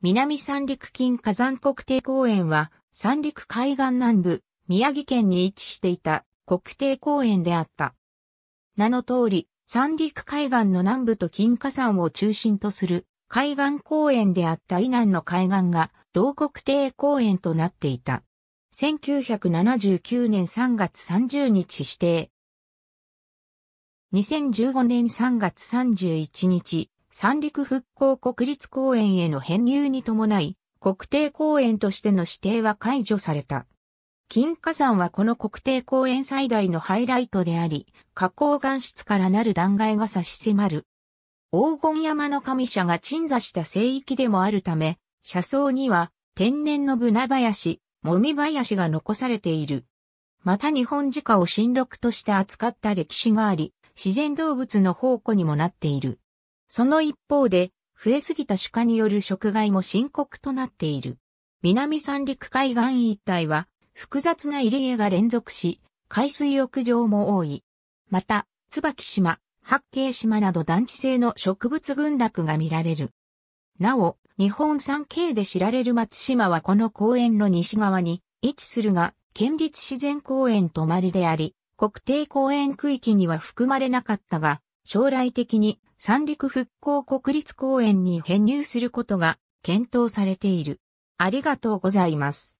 南三陸近火山国定公園は、三陸海岸南部、宮城県に位置していた国定公園であった。名の通り、三陸海岸の南部と金火山を中心とする海岸公園であった以南の海岸が同国定公園となっていた。1979年3月30日指定。2015年3月31日、三陸復興国立公園への編入に伴い、国定公園としての指定は解除された。金華山はこの国定公園最大のハイライトであり、加工岩質からなる断崖が差し迫る。黄金山の神社が鎮座した聖域でもあるため、車窓には天然のブナ林、もみ林が残されている。また日本自家を新緑として扱った歴史があり、自然動物の宝庫にもなっている。その一方で、増えすぎた種化による食害も深刻となっている。南三陸海岸一帯は、複雑な入り江が連続し、海水浴場も多い。また、椿島、八景島など団地性の植物群落が見られる。なお、日本三景で知られる松島はこの公園の西側に位置するが、県立自然公園泊まりであり、国定公園区域には含まれなかったが、将来的に三陸復興国立公園に編入することが検討されている。ありがとうございます。